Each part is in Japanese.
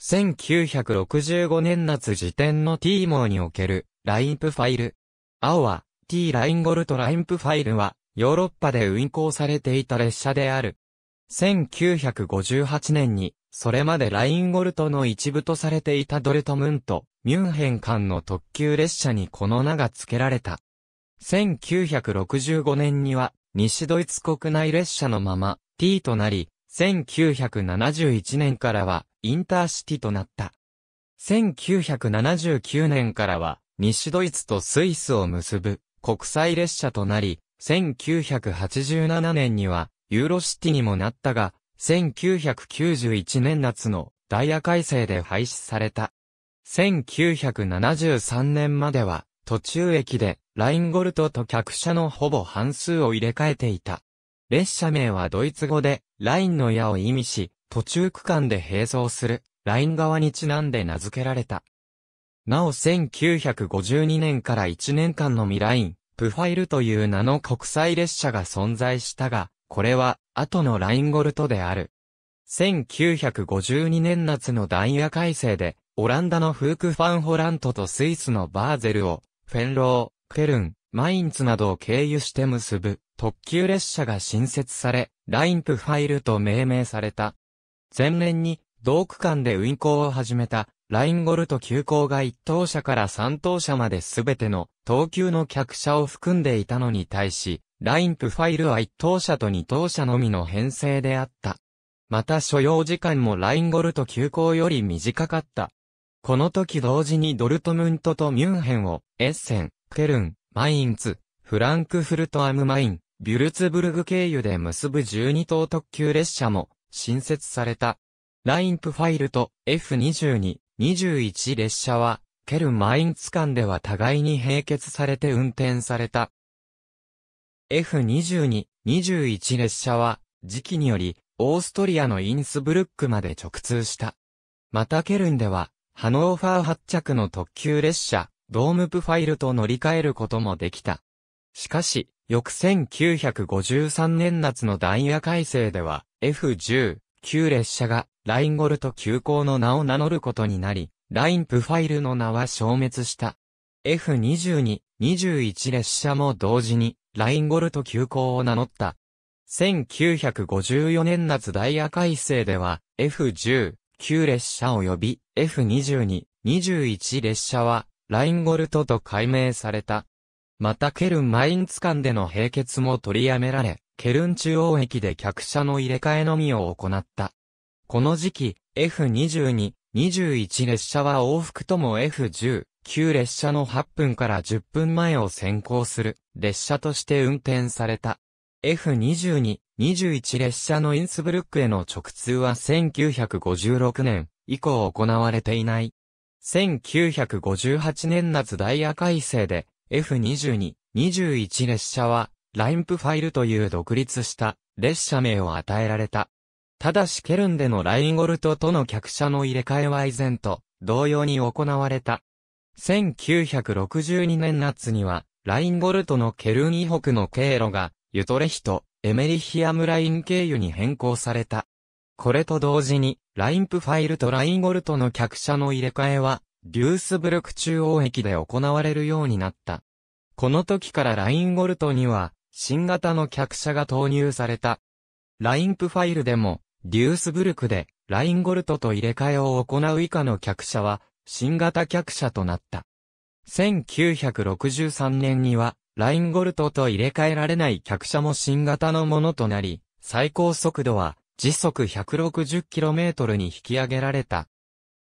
1965年夏時点の T 網におけるラインプファイル。青は T ラインゴルトラインプファイルはヨーロッパで運行されていた列車である。1958年にそれまでラインゴルトの一部とされていたドルトムント、ミュンヘン間の特急列車にこの名が付けられた。1965年には西ドイツ国内列車のまま T となり、1971年からはインターシティとなった。1979年からは、西ドイツとスイスを結ぶ国際列車となり、1987年にはユーロシティにもなったが、1991年夏のダイヤ改正で廃止された。1973年までは途中駅でラインゴルトと客車のほぼ半数を入れ替えていた。列車名はドイツ語でラインの矢を意味し、途中区間で並走するライン側にちなんで名付けられた。なお1952年から1年間のミライン、プファイルという名の国際列車が存在したが、これは後のラインゴルトである。1952年夏のダイヤ改正で、オランダのフーク・ファンホラントとスイスのバーゼルを、フェンロー、ケルン、マインツなどを経由して結ぶ特急列車が新設され、ラインプファイルと命名された。前年に、同区間で運行を始めた、ラインゴルト急行が1等車から3等車まで全ての、東急の客車を含んでいたのに対し、ラインプファイルは1等車と2等車のみの編成であった。また所要時間もラインゴルト急行より短かった。この時同時にドルトムントとミュンヘンを、エッセン、ケルン、マインツ、フランクフルトアムマイン、ビュルツブルグ経由で結ぶ12等特急列車も新設された。ラインプファイルと F22、21列車は、ケルン・マインツ間では互いに並結されて運転された。F22、21列車は、時期により、オーストリアのインスブルックまで直通した。またケルンでは、ハノーファー発着の特急列車、ドームプファイルと乗り換えることもできた。しかし、翌1953年夏のダイヤ改正では、F10、旧列車がラインゴルト急行の名を名乗ることになり、ラインプファイルの名は消滅した。F22、21列車も同時にラインゴルト急行を名乗った。1954年夏ダイヤ改正では F10、旧列車及び F22、21列車はラインゴルトと改名された。またケルンマインツ間での並結も取りやめられ、ケルン中央駅で客車の入れ替えのみを行った。この時期、F22、21列車は往復とも F10、9列車の8分から10分前を先行する列車として運転された。F22、21列車のインスブルックへの直通は1956年以降行われていない。1958年夏ダイヤ改正で F22、21列車はラインプファイルという独立した列車名を与えられた。ただしケルンでのラインゴルトとの客車の入れ替えは以前と同様に行われた。1962年夏には、ラインゴルトのケルン以北の経路が、ユトレヒト、エメリヒアムライン経由に変更された。これと同時に、ラインプファイルとラインゴルトの客車の入れ替えは、デュースブルク中央駅で行われるようになった。この時からラインゴルトには、新型の客車が投入された。ラインプファイルでも、デュースブルクで、ラインゴルトと入れ替えを行う以下の客車は、新型客車となった。1963年には、ラインゴルトと入れ替えられない客車も新型のものとなり、最高速度は時速 160km に引き上げられた。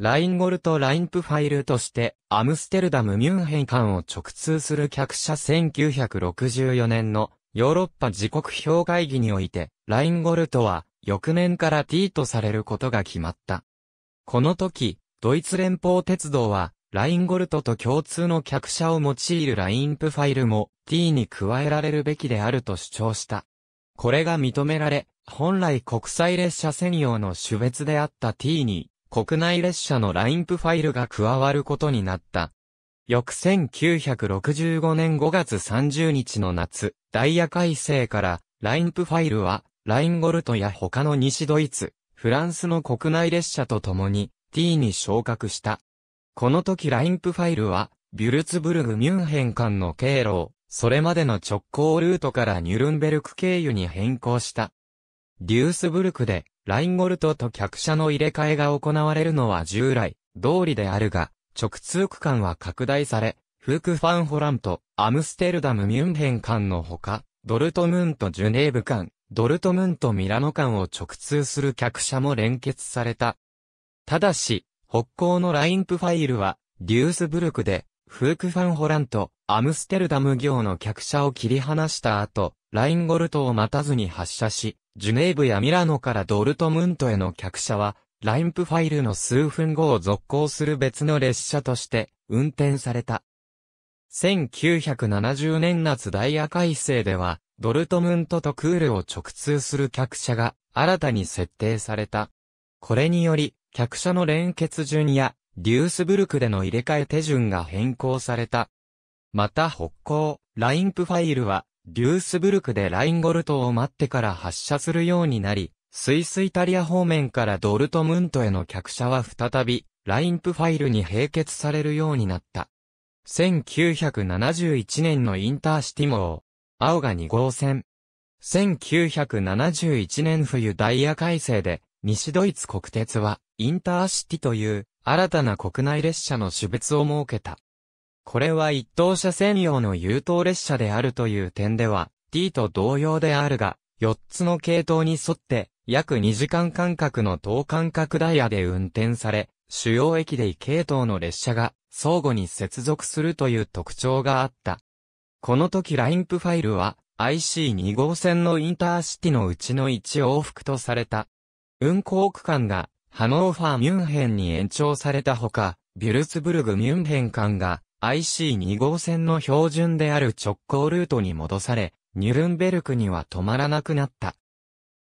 ラインゴルト・ラインプファイルとして、アムステルダム・ミュンヘン間を直通する客車1964年のヨーロッパ時刻表会議において、ラインゴルトは、翌年から T とされることが決まった。この時、ドイツ連邦鉄道は、ラインゴルトと共通の客車を用いるラインプファイルも T に加えられるべきであると主張した。これが認められ、本来国際列車専用の種別であった T に国内列車のラインプファイルが加わることになった。翌1965年5月30日の夏、ダイヤ改正からラインプファイルはラインゴルトや他の西ドイツ、フランスの国内列車と共に T に昇格した。この時ラインプファイルはビュルツブルグ・ミュンヘン間の経路をそれまでの直行ルートからニュルンベルク経由に変更した。デュースブルクでラインゴルトと客車の入れ替えが行われるのは従来、通りであるが、直通区間は拡大され、フークファンホランとアムステルダムミュンヘン間のほか、ドルトムントジュネーブ間、ドルトムントミラノ間を直通する客車も連結された。ただし、北港のラインプファイルは、デュースブルクで、フークファンホランとアムステルダム行の客車を切り離した後、ラインゴルトを待たずに発射し、ジュネーブやミラノからドルトムントへの客車は、ラインプファイルの数分後を続行する別の列車として運転された。1970年夏ダイヤ改正では、ドルトムントとクールを直通する客車が新たに設定された。これにより、客車の連結順や、デュースブルクでの入れ替え手順が変更された。また北港、ラインプファイルは、デュースブルクでラインゴルトを待ってから発射するようになり、スイスイタリア方面からドルトムントへの客車は再び、ラインプファイルに併結されるようになった。1971年のインターシティ号、青が2号線。1971年冬ダイヤ改正で、西ドイツ国鉄は、インターシティという、新たな国内列車の種別を設けた。これは一等車専用の優等列車であるという点では、D と同様であるが、4つの系統に沿って、約2時間間隔の等間隔ダイヤで運転され、主要駅で系統の列車が相互に接続するという特徴があった。この時ラインプファイルは IC2 号線のインターシティのうちの1往復とされた。運行区間がハノーファー・ミュンヘンに延長されたほか、ビュルツブルグ・ミュンヘン間が IC2 号線の標準である直行ルートに戻され、ニュルンベルクには止まらなくなった。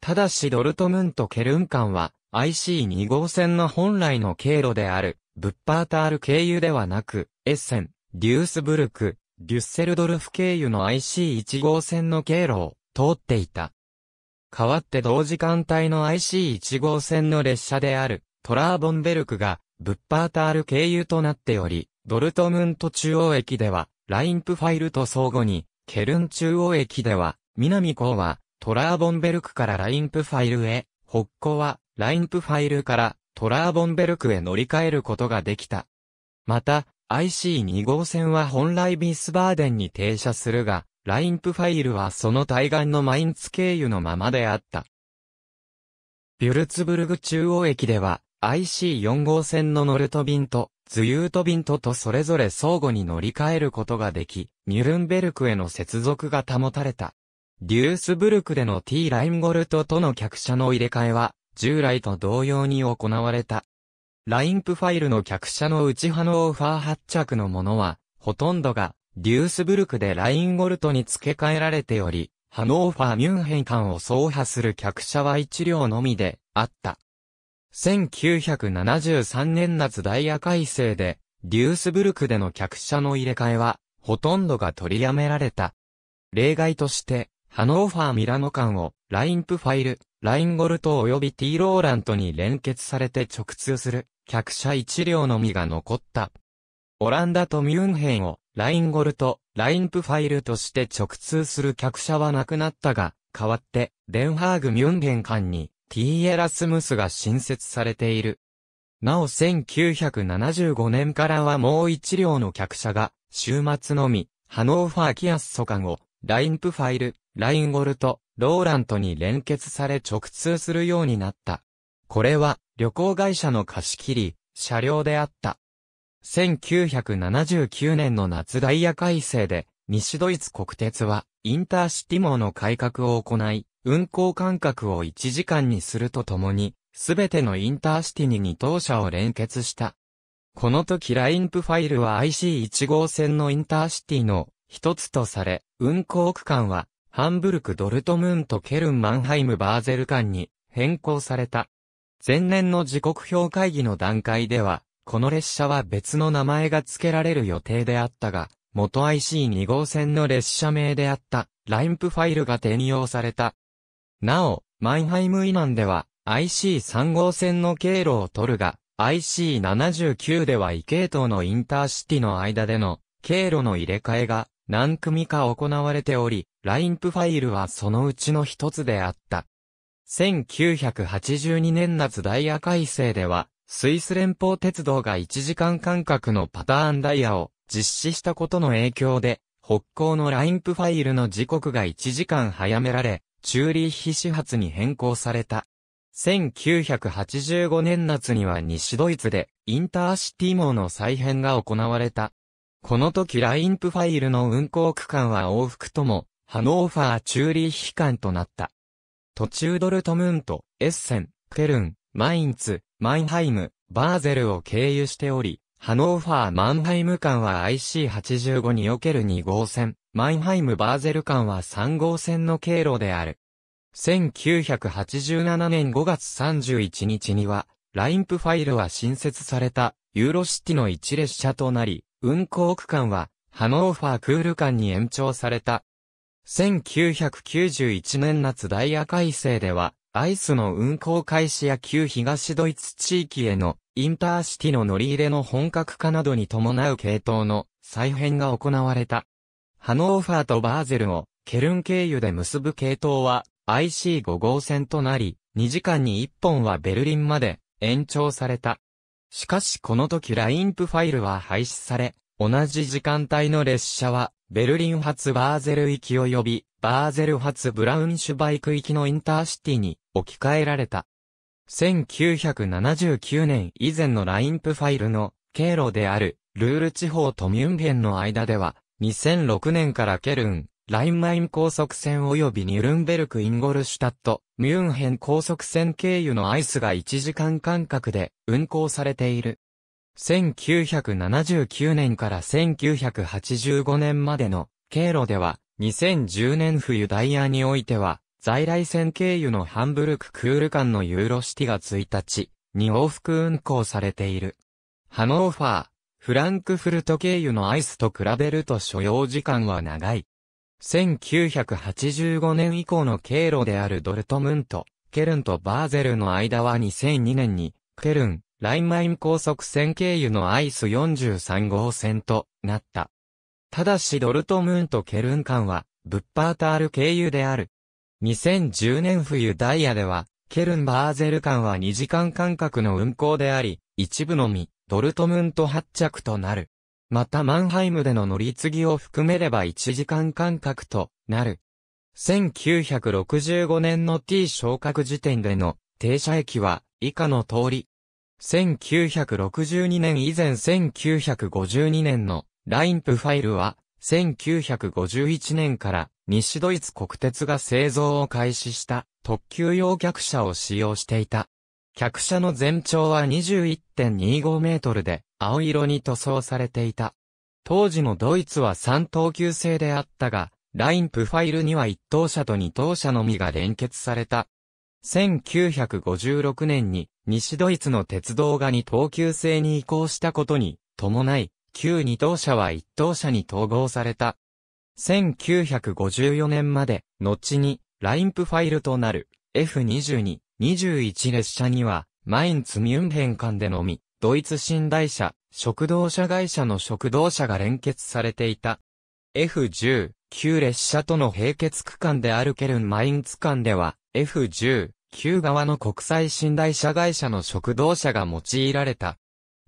ただしドルトムントケルン間は IC2 号線の本来の経路であるブッパータール経由ではなく、エッセン、デュースブルク、デュッセルドルフ経由の IC1 号線の経路を通っていた。代わって同時間帯の IC1 号線の列車であるトラーボンベルクがブッパータール経由となっており、ドルトムント中央駅では、ラインプファイルと相互に、ケルン中央駅では、南港は、トラーボンベルクからラインプファイルへ、北港は、ラインプファイルから、トラーボンベルクへ乗り換えることができた。また、IC2 号線は本来ビスバーデンに停車するが、ラインプファイルはその対岸のマインツ経由のままであった。ビュルツブルグ中央駅では、IC4 号線のノルトビンとズユートビントとそれぞれ相互に乗り換えることができ、ニュルンベルクへの接続が保たれた。デュースブルクでの T ラインゴルトとの客車の入れ替えは、従来と同様に行われた。ラインプファイルの客車の内派のオファー発着のものは、ほとんどが、デュースブルクでラインゴルトに付け替えられており、ハノーファーミュンヘン間を走破する客車は一両のみであった。1973年夏ダイヤ改正で、デュースブルクでの客車の入れ替えは、ほとんどが取りやめられた。例外として、ハノーファー・ミラノ間を、ラインプファイル、ラインゴルト及びティーローラントに連結されて直通する、客車1両のみが残った。オランダとミュンヘンを、ラインゴルト、ラインプファイルとして直通する客車はなくなったが、代わって、デンハーグ・ミュンヘン間に、T エラスムスが新設されている。なお1975年からはもう一両の客車が、週末のみ、ハノーファーキアスソカゴ、ラインプファイル、ラインゴルト、ローラントに連結され直通するようになった。これは、旅行会社の貸し切り、車両であった。1979年の夏ダイヤ改正で、西ドイツ国鉄は、インターシティ網の改革を行い、運行間隔を1時間にするとともに、すべてのインターシティに二等車を連結した。この時ラインプファイルは IC1 号線のインターシティの一つとされ、運行区間は、ハンブルク・ドルトムーンとケルン・マンハイム・バーゼル間に変更された。前年の時刻表会議の段階では、この列車は別の名前が付けられる予定であったが、元 IC2 号線の列車名であった、ラインプファイルが転用された。なお、マイハイム以南では IC3 号線の経路を取るが、IC79 では異系統のインターシティの間での経路の入れ替えが何組か行われており、ラインプファイルはそのうちの一つであった。1982年夏ダイヤ改正では、スイス連邦鉄道が1時間間隔のパターンダイヤを実施したことの影響で、北港のラインプファイルの時刻が1時間早められ、チューリーヒ始発に変更された。1985年夏には西ドイツでインターシティ網の再編が行われた。この時ラインプファイルの運行区間は往復とも、ハノーファーチューリーヒ間となった。途中ドルトムント、エッセン、ケルン、マインツ、マインハイム、バーゼルを経由しており、ハノーファー・マンハイム間は IC85 における2号線。マインハイム・バーゼル間は3号線の経路である。1987年5月31日には、ラインプファイルは新設された、ユーロシティの一列車となり、運行区間は、ハノーファークール間に延長された。1991年夏ダイヤ改正では、アイスの運行開始や旧東ドイツ地域へのインターシティの乗り入れの本格化などに伴う系統の再編が行われた。ハノーファーとバーゼルをケルン経由で結ぶ系統は IC5 号線となり、2時間に1本はベルリンまで延長された。しかしこの時ラインプファイルは廃止され、同じ時間帯の列車はベルリン発バーゼル行き及び、バーゼル発ブラウンシュバイク行きのインターシティに置き換えられた。1979年以前のラインプファイルの経路であるルール地方とミュンヘンの間では2006年からケルン、ラインマイン高速線及びニュルンベルク・インゴルシュタット、ミュンヘン高速線経由のアイスが1時間間隔で運行されている。1979年から1985年までの経路では、2010年冬ダイヤにおいては、在来線経由のハンブルク・クール間のユーロシティが1日に往復運行されている。ハノーファー、フランクフルト経由のアイスと比べると所要時間は長い。1985年以降の経路であるドルトムント、ケルンとバーゼルの間は2002年に、ケルン、ラインマイン高速線経由のアイス43号線となった。ただしドルトムントケルン間は、ブッパータール経由である。2010年冬ダイヤでは、ケルンバーゼル間は2時間間隔の運行であり、一部のみ、ドルトムント発着となる。またマンハイムでの乗り継ぎを含めれば1時間間隔となる。1965年の T 昇格時点での停車駅は以下の通り。1962年以前1952年のラインプファイルは1951年から西ドイツ国鉄が製造を開始した特急用客車を使用していた。客車の全長は21.25メートルで、青色に塗装されていた。当時のドイツは3等級制であったが、ラインプファイルには1等車と2等車のみが連結された。1956年に西ドイツの鉄道が2等級制に移行したことに伴い、旧2等車は1等車に統合された。1954年まで、後に、ラインプファイルとなる F22 21列車には、マインツ・ミュンヘン間でのみ、ドイツ寝台車、食堂車会社の食堂車が連結されていた。F10、旧列車との並結区間であるケルン・マインツ間では、F10、旧側の国際寝台車会社の食堂車が用いられた。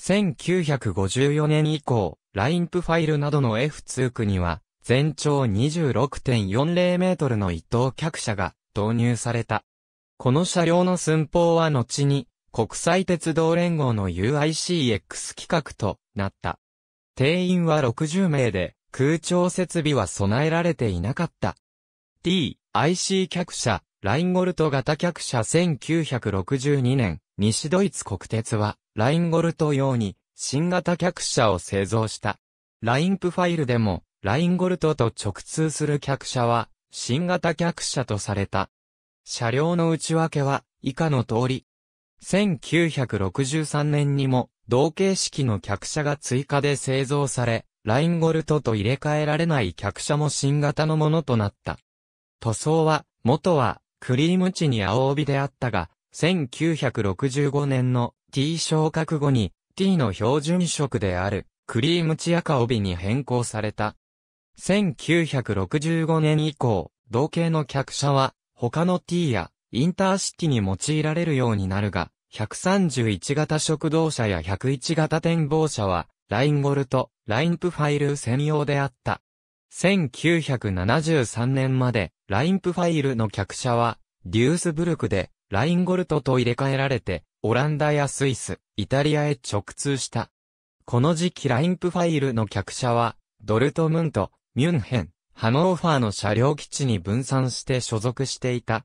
1954年以降、ラインプファイルなどの F2 区には、全長26.40メートルの一等客車が導入された。この車両の寸法は後に、国際鉄道連合の UICX 企画となった。定員は60名で、空調設備は備えられていなかった。t IC 客車、ラインゴルト型客車1962年、西ドイツ国鉄は、ラインゴルト用に、新型客車を製造した。ラインプファイルでも、ラインゴルトと直通する客車は、新型客車とされた。車両の内訳は以下の通り。1963年にも同型式の客車が追加で製造され、ラインゴルトと入れ替えられない客車も新型のものとなった。塗装は、元はクリーム地に青帯であったが、1965年の T 昇格後に T の標準色であるクリームチ赤帯に変更された。1965年以降、同型の客車は他の T やインターシティに用いられるようになるが、131型食堂車や101型展望車は、ラインゴルト、ラインプファイル専用であった。1973年まで、ラインプファイルの客車は、デュースブルクで、ラインゴルトと入れ替えられて、オランダやスイス、イタリアへ直通した。この時期ラインプファイルの客車は、ドルトムント、ミュンヘン、ハノーファーの車両基地に分散して所属していた。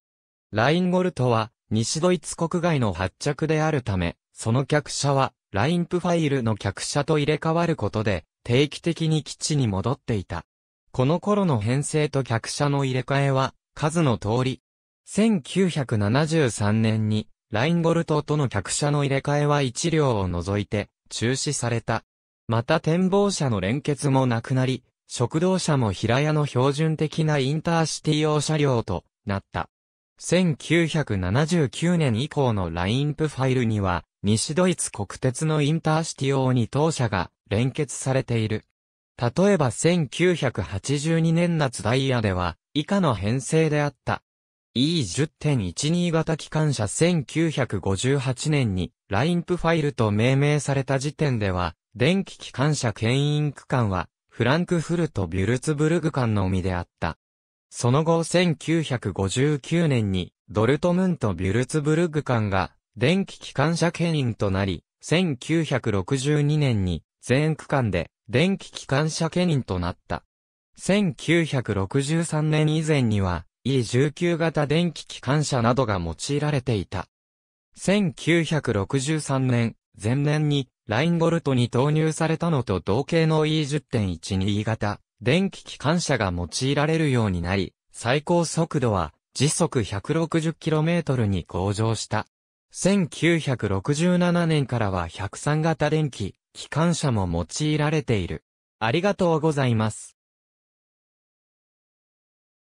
ラインゴルトは、西ドイツ国外の発着であるため、その客車は、ラインプファイルの客車と入れ替わることで、定期的に基地に戻っていた。この頃の編成と客車の入れ替えは、数の通り。1973年に、ラインゴルトとの客車の入れ替えは1両を除いて、中止された。また展望車の連結もなくなり、食堂車も平屋の標準的なインターシティ用車両となった。1979年以降のラインプファイルには、西ドイツ国鉄のインターシティ用に当社が連結されている。例えば1982年夏ダイヤでは、以下の編成であった。E10.12 型機関車1958年に、ラインプファイルと命名された時点では、電気機関車牽引区間は、フランクフルト・ビュルツブルグ間のみであった。その後1959年にドルトムント・ビュルツブルグ間が電気機関車牽引となり、1962年に全区間で電気機関車牽引となった。1963年以前には E19 型電気機関車などが用いられていた。1963年、前年にラインボルトに投入されたのと同型の E10.12 型、電気機関車が用いられるようになり、最高速度は時速 160km に向上した。1967年からは103型電気、機関車も用いられている。ありがとうございます。